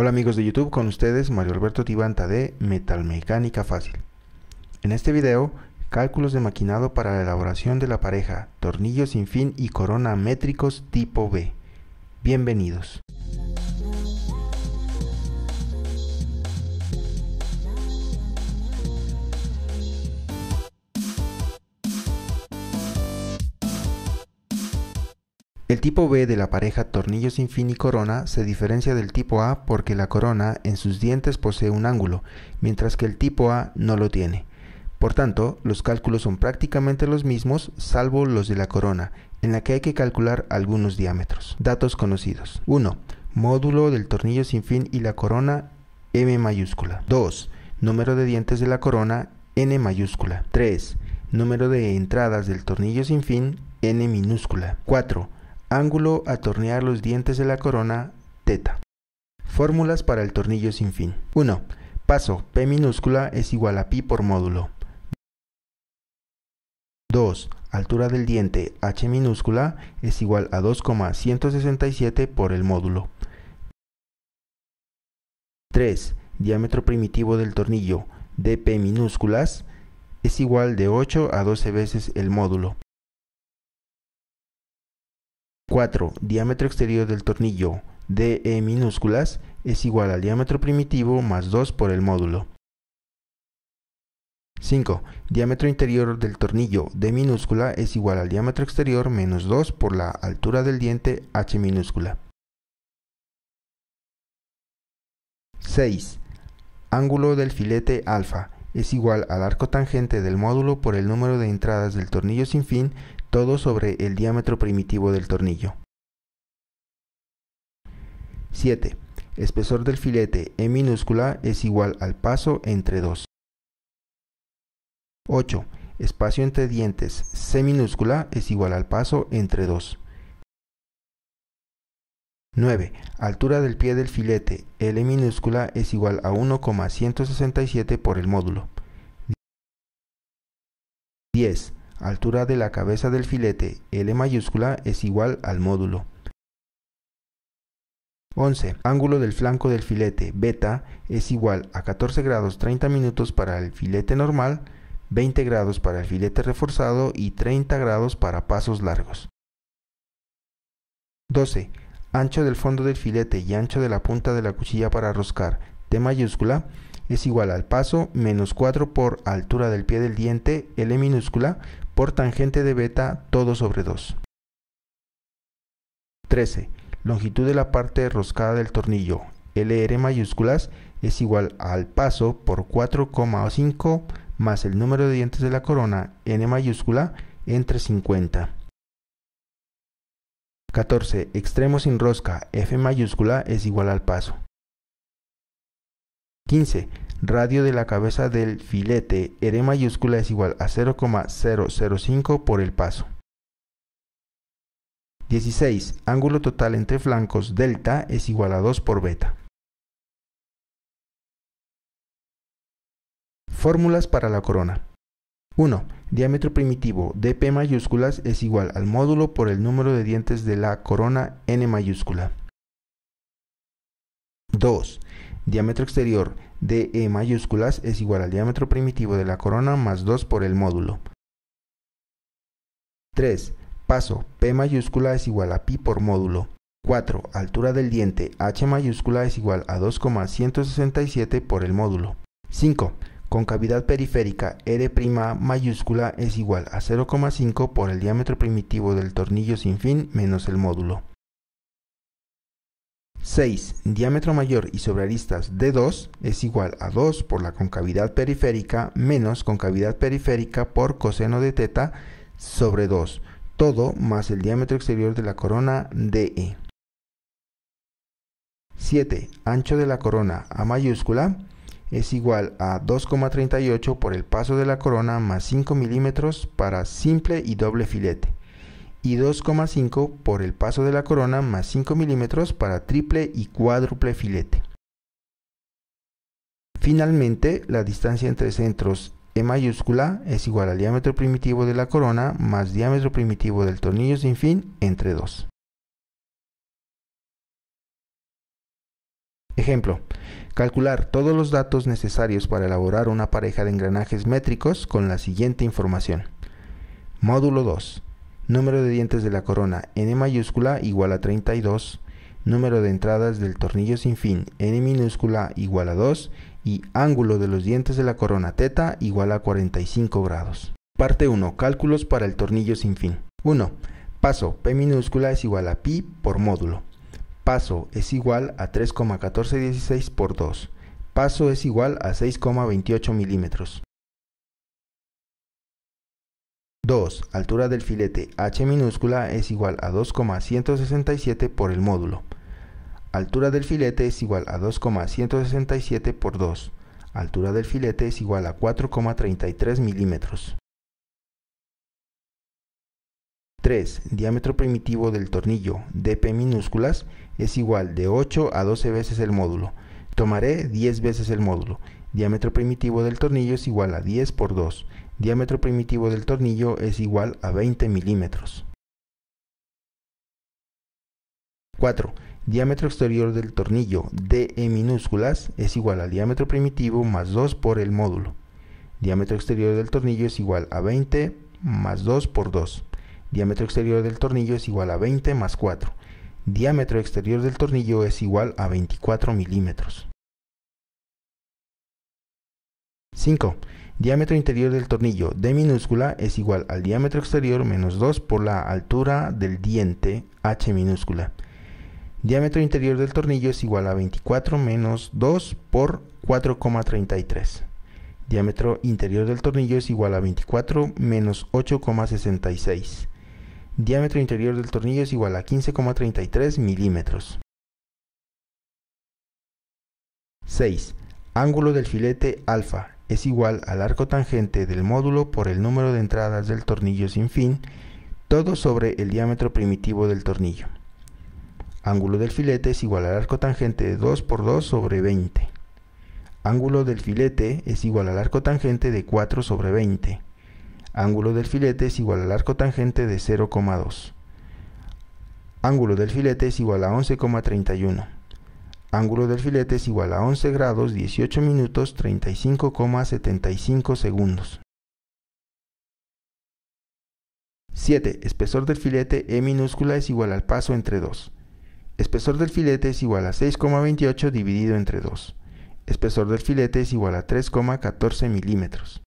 Hola amigos de YouTube, con ustedes Mario Alberto Tibanta de Metalmecánica Fácil. En este video, cálculos de maquinado para la elaboración de la pareja, tornillos sin fin y corona métricos tipo B. Bienvenidos. El tipo B de la pareja tornillo sin fin y corona se diferencia del tipo A porque la corona en sus dientes posee un ángulo, mientras que el tipo A no lo tiene. Por tanto, los cálculos son prácticamente los mismos, salvo los de la corona, en la que hay que calcular algunos diámetros. Datos conocidos. 1. Módulo del tornillo sin fin y la corona M mayúscula. 2. Número de dientes de la corona N mayúscula. 3. Número de entradas del tornillo sin fin N minúscula. 4. Ángulo a tornear los dientes de la corona, teta. Fórmulas para el tornillo sin fin. 1. Paso P minúscula es igual a pi por módulo. 2. Altura del diente H minúscula es igual a 2,167 por el módulo. 3. Diámetro primitivo del tornillo dp minúsculas es igual de 8 a 12 veces el módulo. 4. Diámetro exterior del tornillo DE minúsculas es igual al diámetro primitivo más 2 por el módulo. 5. Diámetro interior del tornillo D minúscula es igual al diámetro exterior menos 2 por la altura del diente H minúscula. 6. Ángulo del filete alfa es igual al arco tangente del módulo por el número de entradas del tornillo sin fin todo sobre el diámetro primitivo del tornillo. 7. Espesor del filete E minúscula es igual al paso entre 2. 8. Espacio entre dientes C minúscula es igual al paso entre 2. 9. Altura del pie del filete L minúscula es igual a 1,167 por el módulo. 10 altura de la cabeza del filete L mayúscula es igual al módulo. 11. Ángulo del flanco del filete beta es igual a 14 grados 30 minutos para el filete normal, 20 grados para el filete reforzado y 30 grados para pasos largos. 12. Ancho del fondo del filete y ancho de la punta de la cuchilla para roscar T mayúscula es igual al paso menos 4 por altura del pie del diente L minúscula por tangente de beta todo sobre 2. 13. Longitud de la parte roscada del tornillo, LR mayúsculas, es igual al paso por 4,5 más el número de dientes de la corona, N mayúscula, entre 50. 14. Extremo sin rosca, F mayúscula, es igual al paso. 15. Radio de la cabeza del filete R e mayúscula es igual a 0,005 por el paso. 16. Ángulo total entre flancos delta es igual a 2 por beta. Fórmulas para la corona. 1. Diámetro primitivo dp mayúsculas es igual al módulo por el número de dientes de la corona n mayúscula. 2 diámetro exterior de e mayúsculas es igual al diámetro primitivo de la corona más 2 por el módulo. 3. Paso P mayúscula es igual a pi por módulo. 4. Altura del diente H mayúscula es igual a 2,167 por el módulo. 5. Concavidad periférica R' mayúscula es igual a 0,5 por el diámetro primitivo del tornillo sin fin menos el módulo. 6. Diámetro mayor y sobre aristas D2 es igual a 2 por la concavidad periférica menos concavidad periférica por coseno de teta sobre 2, todo más el diámetro exterior de la corona DE. 7. E. Ancho de la corona A mayúscula es igual a 2,38 por el paso de la corona más 5 milímetros para simple y doble filete y 2,5 por el paso de la corona más 5 milímetros para triple y cuádruple filete. Finalmente, la distancia entre centros E mayúscula es igual al diámetro primitivo de la corona más diámetro primitivo del tornillo sin fin entre 2. Ejemplo, calcular todos los datos necesarios para elaborar una pareja de engranajes métricos con la siguiente información. Módulo 2 número de dientes de la corona n mayúscula igual a 32, número de entradas del tornillo sin fin n minúscula igual a 2 y ángulo de los dientes de la corona teta, igual a 45 grados. Parte 1. Cálculos para el tornillo sin fin. 1. Paso P minúscula es igual a pi por módulo. Paso es igual a 3,1416 por 2. Paso es igual a 6,28 milímetros. 2. Altura del filete H minúscula es igual a 2,167 por el módulo. Altura del filete es igual a 2,167 por 2. Altura del filete es igual a 4,33 milímetros. 3. Diámetro primitivo del tornillo DP minúsculas es igual de 8 a 12 veces el módulo. Tomaré 10 veces el módulo. Diámetro primitivo del tornillo es igual a 10 por 2 diámetro primitivo del tornillo es igual a 20 milímetros. 4. Diámetro exterior del tornillo DE minúsculas es igual al diámetro primitivo más 2 por el módulo. Diámetro exterior del tornillo es igual a 20 más 2 por 2. Diámetro exterior del tornillo es igual a 20 más 4. Diámetro exterior del tornillo es igual a 24 milímetros. 5. Diámetro interior del tornillo D minúscula es igual al diámetro exterior menos 2 por la altura del diente H minúscula. Diámetro interior del tornillo es igual a 24 menos 2 por 4,33. Diámetro interior del tornillo es igual a 24 menos 8,66. Diámetro interior del tornillo es igual a 15,33 milímetros. 6. Ángulo del filete alfa es igual al arco tangente del módulo por el número de entradas del tornillo sin fin, todo sobre el diámetro primitivo del tornillo. Ángulo del filete es igual al arco tangente de 2 por 2 sobre 20. Ángulo del filete es igual al arco tangente de 4 sobre 20. Ángulo del filete es igual al arco tangente de 0,2. Ángulo del filete es igual a 11,31. Ángulo del filete es igual a 11 grados 18 minutos 35,75 segundos. 7. Espesor del filete E minúscula es igual al paso entre 2. Espesor del filete es igual a 6,28 dividido entre 2. Espesor del filete es igual a 3,14 milímetros.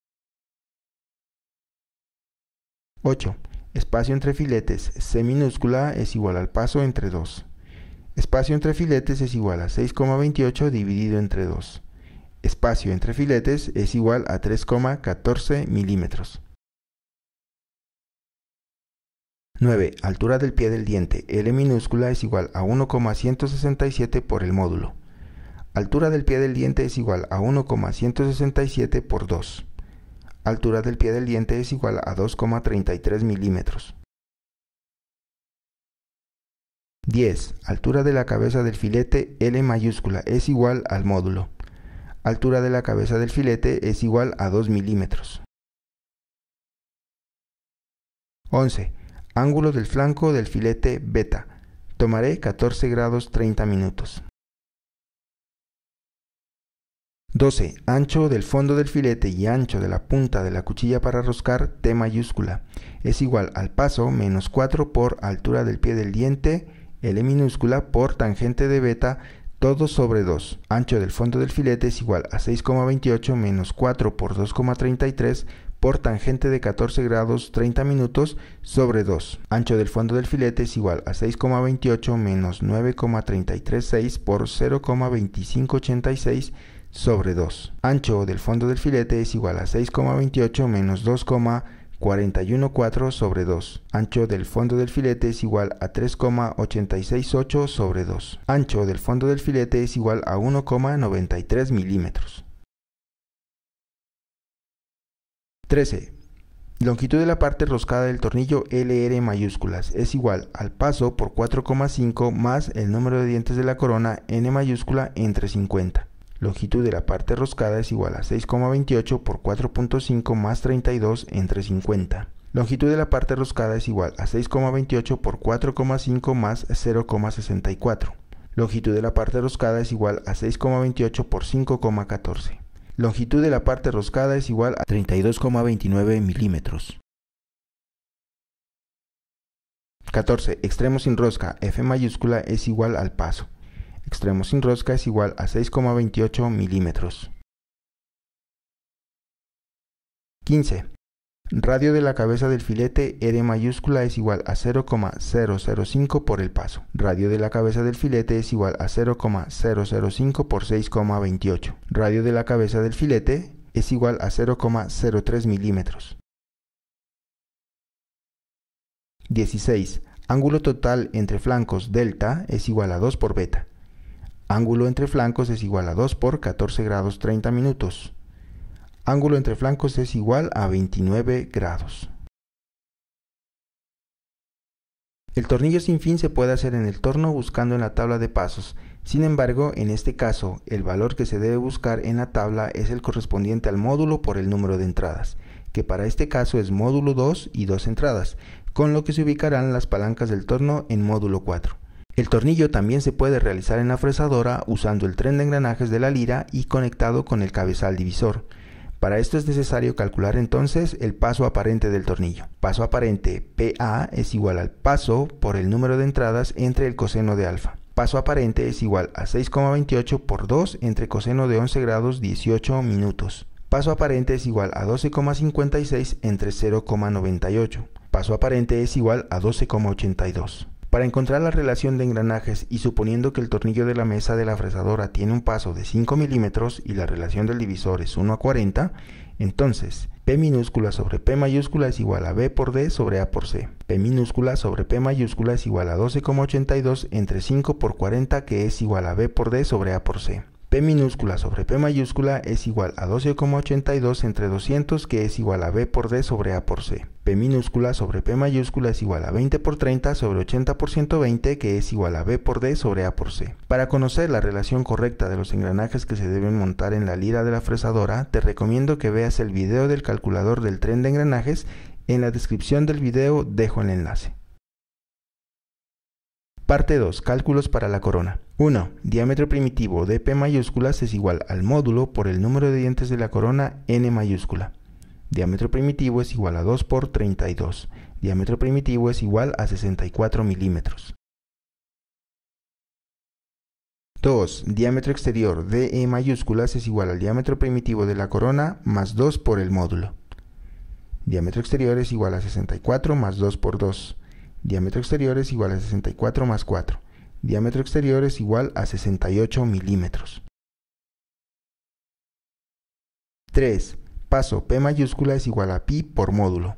8. Espacio entre filetes C minúscula es igual al paso entre 2. Espacio entre filetes es igual a 6,28 dividido entre 2. Espacio entre filetes es igual a 3,14 milímetros. 9. Altura del pie del diente, L minúscula, es igual a 1,167 por el módulo. Altura del pie del diente es igual a 1,167 por 2. Altura del pie del diente es igual a 2,33 milímetros. 10. Altura de la cabeza del filete L mayúscula es igual al módulo. Altura de la cabeza del filete es igual a 2 milímetros. 11. Ángulo del flanco del filete beta. Tomaré 14 grados 30 minutos. 12. Ancho del fondo del filete y ancho de la punta de la cuchilla para roscar T mayúscula es igual al paso menos 4 por altura del pie del diente L minúscula por tangente de beta todo sobre 2. Ancho del fondo del filete es igual a 6,28 menos 4 por 2,33 por tangente de 14 grados 30 minutos sobre 2. Ancho del fondo del filete es igual a 6,28 menos 9,336 por 0,2586 sobre 2. Ancho del fondo del filete es igual a 6,28 menos 2,36. 41.4 sobre 2. Ancho del fondo del filete es igual a 3,868 sobre 2. Ancho del fondo del filete es igual a 1,93 milímetros. 13. Longitud de la parte roscada del tornillo LR mayúsculas es igual al paso por 4,5 más el número de dientes de la corona N mayúscula entre 50 longitud de la parte roscada es igual a 6,28 por 4.5 más 32 entre 50. Longitud de la parte roscada es igual a 6,28 por 4,5 más 0,64. Longitud de la parte roscada es igual a 6,28 por 5,14. Longitud de la parte roscada es igual a 32,29 milímetros. 14. Extremo sin rosca, F mayúscula, es igual al paso extremo sin rosca es igual a 6,28 milímetros. 15. Radio de la cabeza del filete R mayúscula es igual a 0,005 por el paso. Radio de la cabeza del filete es igual a 0,005 por 6,28. Radio de la cabeza del filete es igual a 0,03 milímetros. 16. Ángulo total entre flancos delta es igual a 2 por beta. Ángulo entre flancos es igual a 2 por 14 grados 30 minutos. Ángulo entre flancos es igual a 29 grados. El tornillo sin fin se puede hacer en el torno buscando en la tabla de pasos. Sin embargo, en este caso, el valor que se debe buscar en la tabla es el correspondiente al módulo por el número de entradas, que para este caso es módulo 2 y 2 entradas, con lo que se ubicarán las palancas del torno en módulo 4. El tornillo también se puede realizar en la fresadora usando el tren de engranajes de la lira y conectado con el cabezal divisor. Para esto es necesario calcular entonces el paso aparente del tornillo. Paso aparente PA es igual al paso por el número de entradas entre el coseno de alfa. Paso aparente es igual a 6,28 por 2 entre coseno de 11 grados 18 minutos. Paso aparente es igual a 12,56 entre 0,98. Paso aparente es igual a 12,82. Para encontrar la relación de engranajes y suponiendo que el tornillo de la mesa de la fresadora tiene un paso de 5 milímetros y la relación del divisor es 1 a 40, entonces P minúscula sobre P mayúscula es igual a B por D sobre A por C. P minúscula sobre P mayúscula es igual a 12,82 entre 5 por 40 que es igual a B por D sobre A por C. P minúscula sobre P mayúscula es igual a 12,82 entre 200 que es igual a B por D sobre A por C. P minúscula sobre P mayúscula es igual a 20 por 30 sobre 80 por 120 que es igual a B por D sobre A por C. Para conocer la relación correcta de los engranajes que se deben montar en la lira de la fresadora, te recomiendo que veas el video del calculador del tren de engranajes. En la descripción del video dejo el enlace. Parte 2. Cálculos para la corona. 1. Diámetro primitivo de P mayúsculas es igual al módulo por el número de dientes de la corona N mayúscula. Diámetro primitivo es igual a 2 por 32. Diámetro primitivo es igual a 64 milímetros. 2. Diámetro exterior de E mayúsculas es igual al diámetro primitivo de la corona más 2 por el módulo. Diámetro exterior es igual a 64 más 2 por 2. Diámetro exterior es igual a 64 más 4. Diámetro exterior es igual a 68 milímetros. 3. Paso P mayúscula es igual a pi por módulo.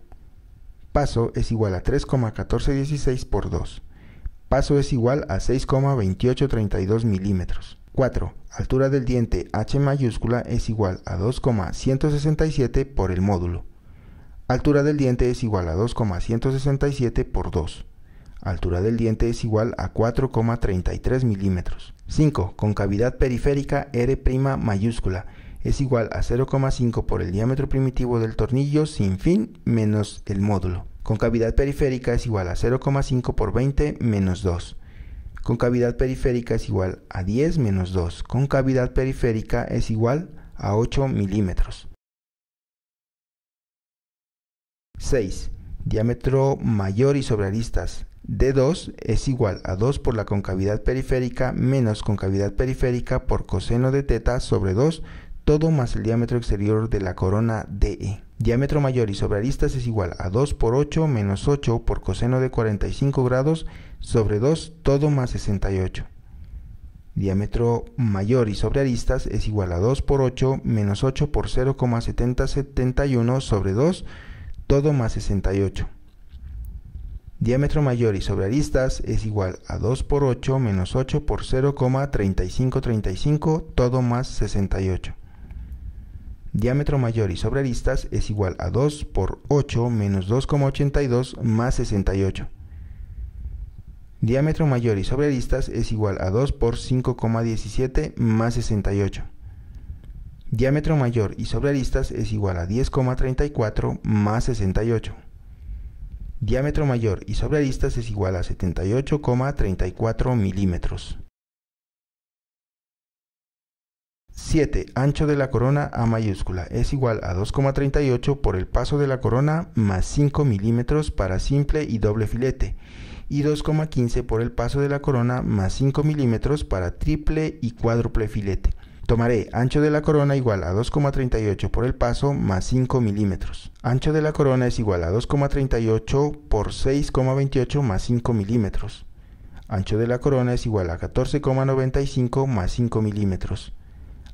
Paso es igual a 3,1416 por 2. Paso es igual a 6,2832 milímetros. 4. Altura del diente H mayúscula es igual a 2,167 por el módulo. Altura del diente es igual a 2,167 por 2. Altura del diente es igual a 4,33 milímetros. 5. Concavidad periférica R' mayúscula es igual a 0,5 por el diámetro primitivo del tornillo sin fin menos el módulo. Concavidad periférica es igual a 0,5 por 20 menos 2. Concavidad periférica es igual a 10 menos 2. Concavidad periférica es igual a 8 milímetros. 6. Diámetro mayor y sobre aristas. D2 es igual a 2 por la concavidad periférica menos concavidad periférica por coseno de teta sobre 2, todo más el diámetro exterior de la corona DE. Diámetro mayor y sobre aristas es igual a 2 por 8 menos 8 por coseno de 45 grados sobre 2, todo más 68. Diámetro mayor y sobre aristas es igual a 2 por 8 menos 8 por 0,7071 sobre 2, todo más 68. Diámetro mayor y sobre aristas es igual a 2 por 8 menos 8 por 0,3535 todo más 68. Diámetro mayor y sobre aristas es igual a 2 por 8 menos 2,82 más 68. Diámetro mayor y sobre aristas es igual a 2 por 5,17 más 68. Diámetro mayor y sobre aristas es igual a 10,34 más 68. Diámetro mayor y sobre aristas es igual a 78,34 milímetros. 7. Ancho de la corona A mayúscula es igual a 2,38 por el paso de la corona más 5 milímetros para simple y doble filete y 2,15 por el paso de la corona más 5 milímetros para triple y cuádruple filete. Tomaré ancho de la corona igual a 2,38 por el paso más 5 milímetros. Ancho de la corona es igual a 2,38 por 6,28 más 5 milímetros. Ancho de la corona es igual a 14,95 más 5 milímetros.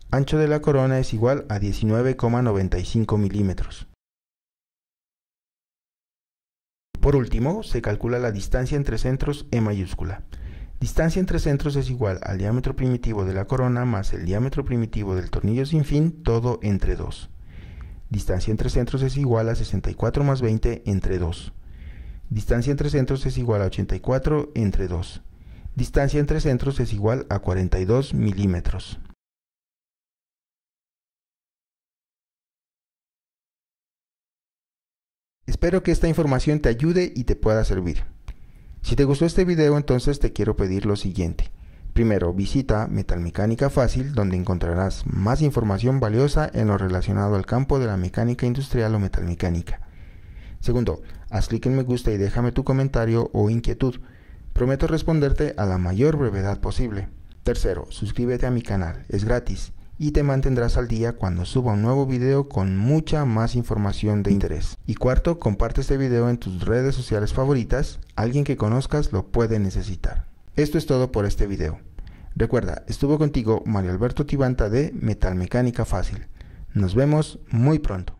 Ancho de la corona es igual a 19,95 milímetros. Por último, se calcula la distancia entre centros E mayúscula. Distancia entre centros es igual al diámetro primitivo de la corona más el diámetro primitivo del tornillo sin fin, todo entre 2. Distancia entre centros es igual a 64 más 20 entre 2. Distancia entre centros es igual a 84 entre 2. Distancia entre centros es igual a 42 milímetros. Espero que esta información te ayude y te pueda servir. Si te gustó este video entonces te quiero pedir lo siguiente. Primero, visita Metalmecánica Fácil donde encontrarás más información valiosa en lo relacionado al campo de la mecánica industrial o metalmecánica. Segundo, haz clic en me gusta y déjame tu comentario o inquietud. Prometo responderte a la mayor brevedad posible. Tercero, suscríbete a mi canal, es gratis y te mantendrás al día cuando suba un nuevo video con mucha más información de interés. Y cuarto, comparte este video en tus redes sociales favoritas, alguien que conozcas lo puede necesitar. Esto es todo por este video. Recuerda, estuvo contigo Mario Alberto Tibanta de Metalmecánica Fácil. Nos vemos muy pronto.